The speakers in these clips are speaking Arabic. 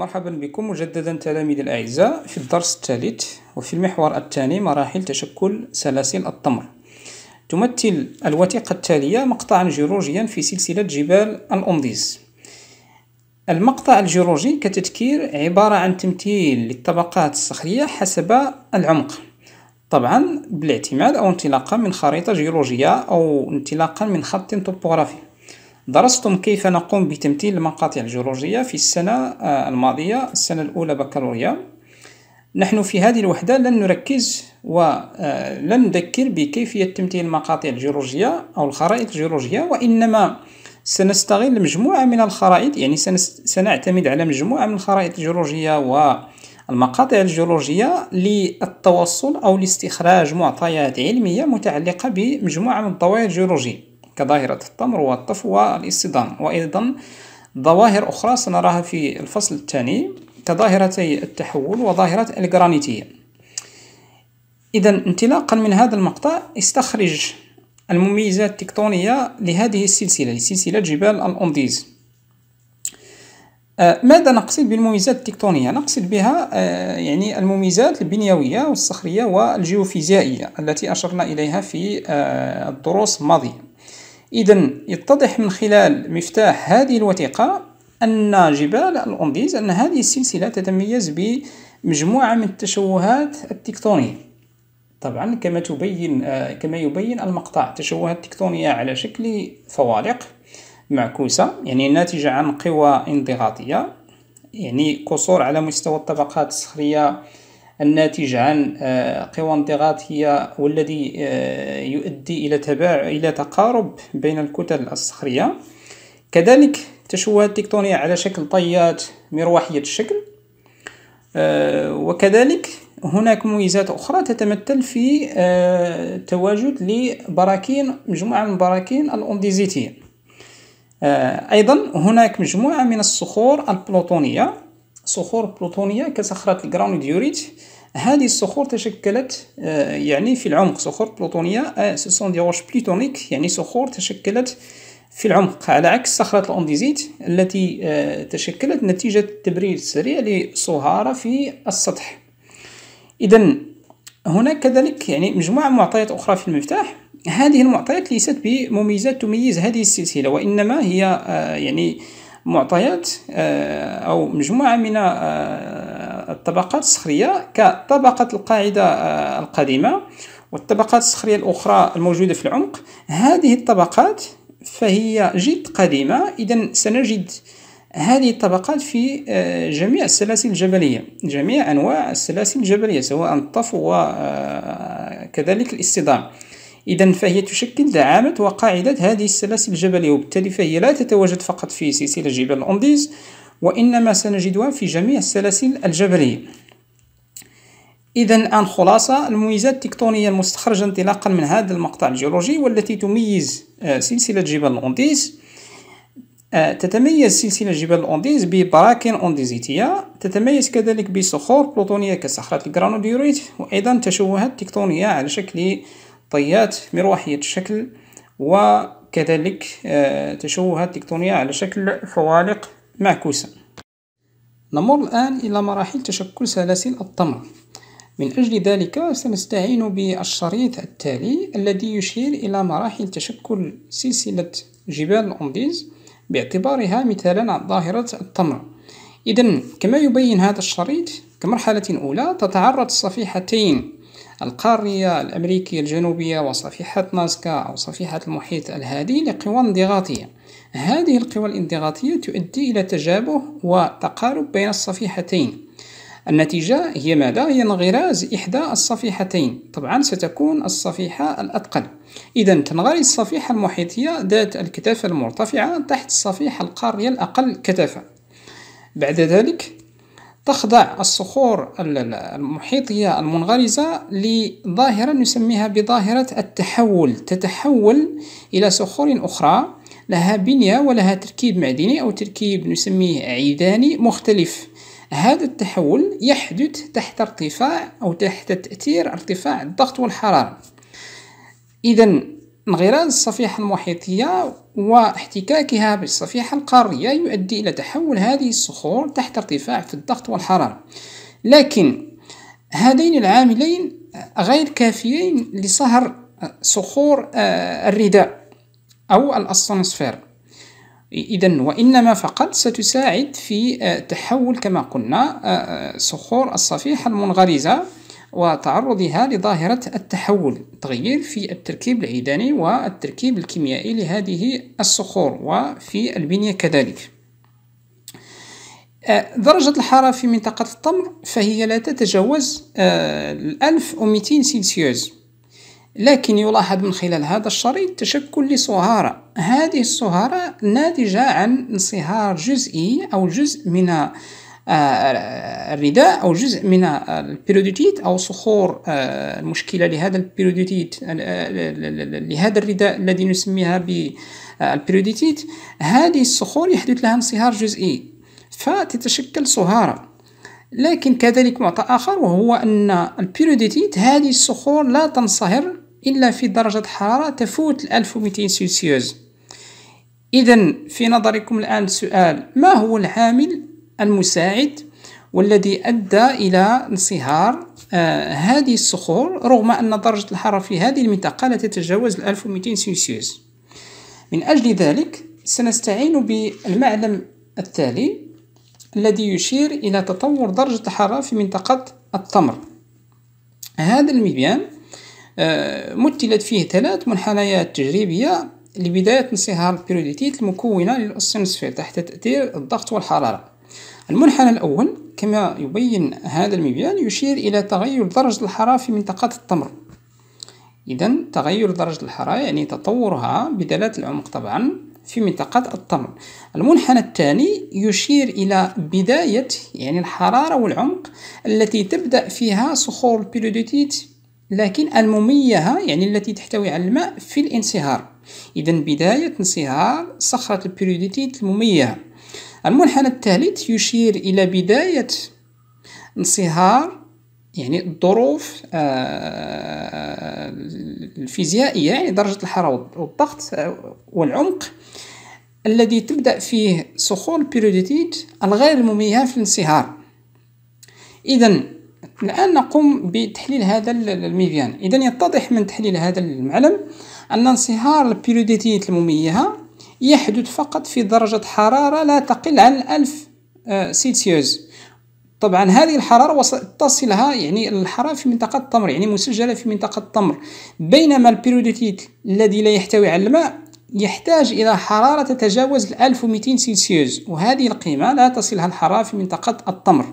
مرحبا بكم مجددا تلاميذ الأعزاء في الدرس الثالث وفي المحور الثاني مراحل تشكل سلاسل التمر تمثل الوثيقة التالية مقطعا جيولوجيا في سلسلة جبال الأنديز المقطع الجيولوجي كتذكير عبارة عن تمثيل للطبقات الصخرية حسب العمق طبعا بالاعتماد أو انطلاقا من خريطة جيولوجية أو انطلاقا من خط توبوغرافي درستم كيف نقوم بتمثيل المقاطع الجيولوجية في السنة آه، الماضية السنة الأولى بكالوريا نحن في هذه الوحدة لن نركز ولن آه، نذكر بكيفية تمثيل المقاطع الجيولوجية أو الخرائط الجيولوجية وإنما سنستغل مجموعة من الخرائط يعني سنعتمد على مجموعة من الخرائط الجيولوجية والمقاطع الجيولوجية للتوصل أو لاستخراج معطيات علمية متعلقة بمجموعة من الظواهر الجيولوجية كظاهرة التمر والطف والاصطدام وأيضا ظواهر أخرى سنراها في الفصل الثاني كظاهرتي التحول وظاهرة الجرانيتية إذا انطلاقا من هذا المقطع استخرج المميزات التكتونية لهذه السلسلة لسلسلة جبال الأنديز آه، ماذا نقصد بالمميزات التكتونية؟ نقصد بها آه، يعني المميزات البنيوية والصخرية والجيوفيزيائية التي أشرنا إليها في آه، الدروس الماضية إذا يتضح من خلال مفتاح هذه الوثيقة أن جبال الأنديز أن هذه السلسلة تتميز بمجموعة من التشوهات التكتونية طبعا كما تبين آه، كما يبين المقطع تشوهات تكتونية على شكل فوارق معكوسة يعني ناتجة عن قوى انضغاطية يعني قصور على مستوى الطبقات الصخرية الناتج عن آه، قوى انضغاط هي والذي آه، يؤدي إلى تباع إلى تقارب بين الكتل الصخرية كذلك تشوهات تكتونية على شكل طيات مروحية الشكل آه، وكذلك هناك مميزات أخرى تتمثل في تواجد لبراكين مجموعة من براكين الأنديزيتية أيضا هناك مجموعة من الصخور البلوطونية صخور بلوتونية كصخرة ديوريت هذه الصخور تشكلت آه، يعني في العمق صخور بلوتونية سون دي روش بلوتونيك يعني صخور تشكلت في العمق على عكس صخرة الأنديزيت التي آه، تشكلت نتيجة التبريد السريع لصهارة في السطح إذا هناك كذلك يعني مجموعة معطيات أخرى في المفتاح هذه المعطيات ليست بمميزات تميز هذه السلسلة وإنما هي آه، يعني معطيات آه، أو مجموعة من آه، الطبقات الصخرية كطبقة القاعدة آه، القديمة والطبقات الصخرية الأخرى الموجودة في العمق هذه الطبقات فهي جد قديمة إذا سنجد هذه الطبقات في جميع السلاسل الجبلية جميع أنواع السلاسل الجبلية سواء الطفو وكذلك الاصطدام إذا فهي تشكل دعامة وقاعدة هذه السلاسل الجبلية وبالتالي فهي لا تتواجد فقط في سلسلة جبال الأنديز وإنما سنجدها في جميع السلاسل الجبلية إذا الآن خلاصة المميزات التكتونية المستخرجة انطلاقا من هذا المقطع الجيولوجي والتي تميز آه، سلسلة جبال الأنديز آه، تتميز سلسلة جبال الأنديز ببراكين أنديزيتية تتميز كذلك بصخور بلوتونية كصخرة الجرانوديوريت وأيضا تشوهات تكتونية على شكل طيات مروحية الشكل وكذلك آه، تشوهات تكتونية على شكل فوالق معكوسة نمر الآن إلى مراحل تشكل سلاسل الطمع من أجل ذلك سنستعين بالشريط التالي الذي يشير إلى مراحل تشكل سلسلة جبال الأنديز باعتبارها مثالا عن ظاهرة التمر إذا كما يبين هذا الشريط كمرحلة أولى تتعرض الصفيحتين القارية الأمريكية الجنوبية وصفيحة نازكا أو صفيحة المحيط الهادي لقوى انضغاطية هذه القوى الانضغاطية تؤدي إلى تجابه وتقارب بين الصفيحتين النتيجة هي ماذا؟ هي انغراز إحدى الصفيحتين طبعا ستكون الصفيحة الأثقل إذا تنغرز الصفيحة المحيطية ذات الكثافة المرتفعة تحت الصفيحة القارية الأقل كثافة بعد ذلك تخضع الصخور المحيطية المنغرزة لظاهرة نسميها بظاهرة التحول تتحول إلى صخور أخرى لها بنية ولها تركيب معدني أو تركيب نسميه عيداني مختلف هذا التحول يحدث تحت ارتفاع أو تحت تأثير ارتفاع الضغط والحرارة إذا انغراز الصفيحة المحيطية واحتكاكها بالصفيحة القارية يؤدي إلى تحول هذه الصخور تحت ارتفاع في الضغط والحرارة لكن هذين العاملين غير كافيين لصهر صخور آه، الرداء أو الأستنسفير إذا وإنما فقط ستساعد في آه، تحول كما قلنا آه، صخور الصفيحة المنغرزة وتعرضها لظاهرة التحول تغيير في التركيب العيداني والتركيب الكيميائي لهذه الصخور وفي البنية كذلك آه، درجة الحرارة في منطقة التمر فهي لا تتجاوز 1200 آه، سلسيوس لكن يلاحظ من خلال هذا الشريط تشكل لصهارة هذه الصهارة ناتجة عن انصهار جزئي أو جزء من الرداء أو جزء من البيرودوتيت أو صخور المشكله آه، لهذا البيرودوتيت آه، لهذا الرداء الذي نسميها بالبيرودوتيت هذه الصخور يحدث لها انصهار جزئي فتتشكل صهارة لكن كذلك معطى آخر وهو أن البيروديتيت هذه الصخور لا تنصهر إلا في درجة حرارة تفوت 1200 سلسيوز إذا في نظركم الآن سؤال ما هو العامل المساعد والذي أدى إلى انصهار آه هذه الصخور رغم أن درجة الحرارة في هذه المنطقة لا تتجاوز 1200 سلسيوس من أجل ذلك سنستعين بالمعلم التالي الذي يشير إلى تطور درجة الحرارة في منطقة التمر هذا المبيان آه مثلت فيه ثلاث منحنيات تجريبية لبداية انصهار البيروديتيت المكونة للأسنسفير تحت تأثير الضغط والحرارة المنحنى الأول كما يبين هذا المبيان يشير إلى تغير درجة الحرارة في منطقة التمر إذا تغير درجة الحرارة يعني تطورها بدلالة العمق طبعا في منطقة التمر المنحنى الثاني يشير إلى بداية يعني الحرارة والعمق التي تبدأ فيها صخور البيلوديتيت لكن المميهة يعني التي تحتوي على الماء في الانصهار إذا بداية انصهار صخرة البيريوديتيت المميهة المنحنى الثالث يشير إلى بداية انصهار يعني الظروف آه، الفيزيائية يعني درجة الحرارة والضغط آه، والعمق الذي تبدأ فيه صخور البيريوديتيت الغير المميهة في الانصهار إذا الآن نقوم بتحليل هذا الميفيان إذا يتضح من تحليل هذا المعلم أن انصهار البيريوديتيت المميهة يحدث فقط في درجة حرارة لا تقل عن 1000 آه، سيلسيوس طبعا هذه الحرارة تصلها يعني الحرارة في منطقة التمر يعني مسجلة في منطقة التمر بينما البيروديتيت الذي لا يحتوي على الماء يحتاج إلى حرارة تتجاوز 1200 سيلسيوس وهذه القيمة لا تصلها الحرارة في منطقة التمر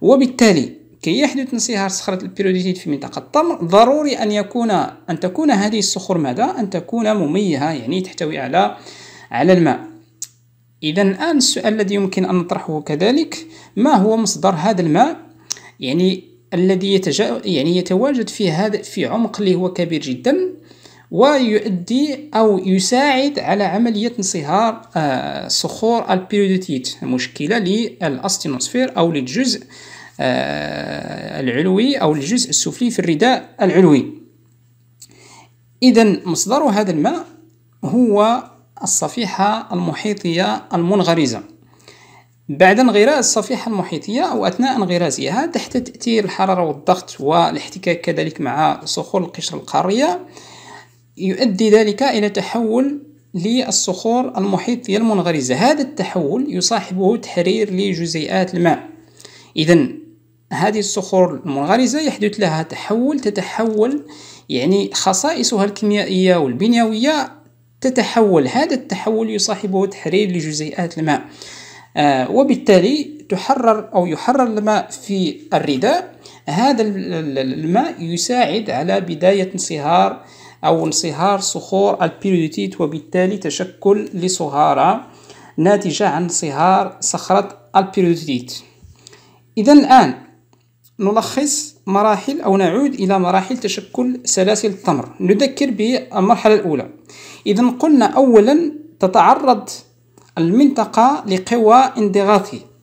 وبالتالي كي يحدث انصهار صخرة البيروديتيت في منطقة التمر ضروري أن يكون أن تكون هذه الصخور ماذا؟ أن تكون مميهة يعني تحتوي على على الماء إذا الآن السؤال الذي يمكن أن نطرحه كذلك ما هو مصدر هذا الماء؟ يعني الذي يتجا... يعني يتواجد في هذا في عمق اللي هو كبير جدا ويؤدي أو يساعد على عملية انصهار آه، صخور البيروديتيت مشكلة للأستينوسفير أو للجزء آه، العلوي أو الجزء السفلي في الرداء العلوي إذا مصدر هذا الماء هو الصفيحة المحيطية المنغرزة بعد انغراز الصفيحة المحيطية أو أثناء انغرازها تحت تأثير الحرارة والضغط والاحتكاك كذلك مع صخور القشرة القارية يؤدي ذلك إلى تحول للصخور المحيطية المنغرزة هذا التحول يصاحبه تحرير لجزيئات الماء إذا هذه الصخور المنغرزة يحدث لها تحول تتحول يعني خصائصها الكيميائية والبنيوية تتحول هذا التحول يصاحبه تحرير لجزيئات الماء آه، وبالتالي تحرر أو يحرر الماء في الرداء هذا الماء يساعد على بداية انصهار أو انصهار صخور البيريوتيت وبالتالي تشكل لصهارة ناتجة عن انصهار صخرة البيريوتيت إذا الآن نلخص مراحل أو نعود إلى مراحل تشكل سلاسل التمر نذكر بالمرحلة الأولى إذا قلنا أولا تتعرض المنطقة لقوى انضغاطية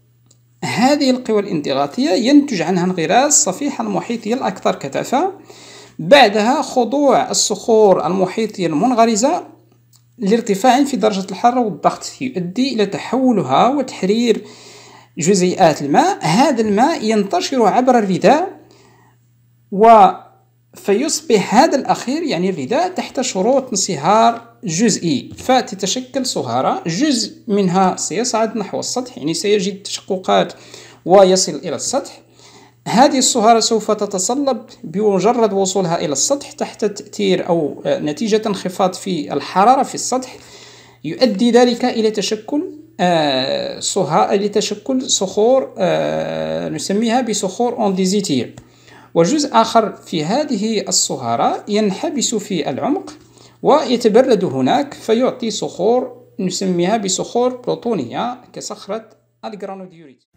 هذه القوى الانضغاطية ينتج عنها انغراس صفيحة المحيطية الأكثر كثافة بعدها خضوع الصخور المحيطية المنغرزة لارتفاع في درجة الحرارة والضغط يؤدي إلى تحولها وتحرير جزيئات الماء هذا الماء ينتشر عبر الرداء و فيصبح هذا الأخير يعني الرداء تحت شروط انصهار جزئي فتتشكل صهارة جزء منها سيصعد نحو السطح يعني سيجد تشققات ويصل إلى السطح هذه الصهارة سوف تتصلب بمجرد وصولها إلى السطح تحت تأثير أو نتيجة انخفاض في الحرارة في السطح يؤدي ذلك إلى تشكل آه، لتشكل صخور آه، نسميها بصخور أنديزيتية وجزء آخر في هذه الصهارة ينحبس في العمق ويتبرد هناك فيعطي صخور نسميها بصخور بلوتونية كصخرة الجرانوديوريت